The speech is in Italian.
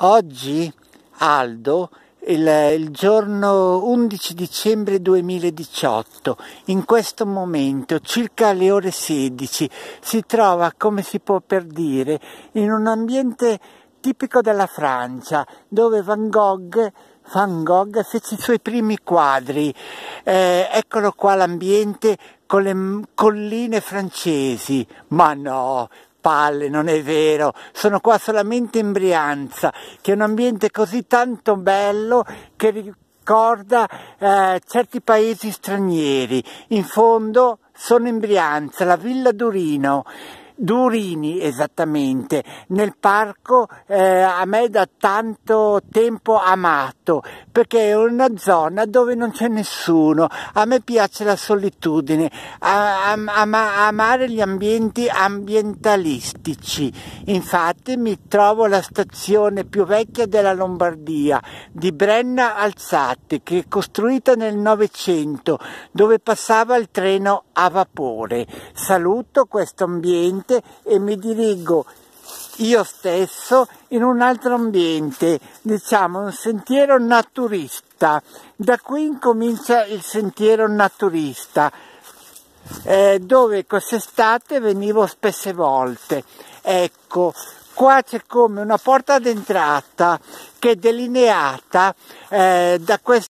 Oggi, Aldo, il, il, giorno 11 dicembre 2018, in questo momento, circa le ore 16, si trova, come si può per dire, in un ambiente tipico della Francia, dove Van Gogh, Van Gogh fece i suoi primi quadri. Eh, eccolo qua l'ambiente con le colline francesi, ma no, palle, non è vero, sono qua solamente in Brianza, che è un ambiente così tanto bello che ricorda eh, certi paesi stranieri. In fondo sono in Brianza, la Villa Durino. Durini esattamente, nel parco eh, a me da tanto tempo amato, perché è una zona dove non c'è nessuno, a me piace la solitudine, a, a, amare gli ambienti ambientalistici, infatti mi trovo la stazione più vecchia della Lombardia, di Brenna Alzate, che è costruita nel Novecento, dove passava il treno a vapore. Saluto questo ambiente ambiente e mi dirigo io stesso in un altro ambiente, diciamo un sentiero naturista. Da qui incomincia il sentiero naturista, eh, dove quest'estate venivo spesse volte. Ecco, qua c'è come una porta d'entrata che è delineata eh, da questo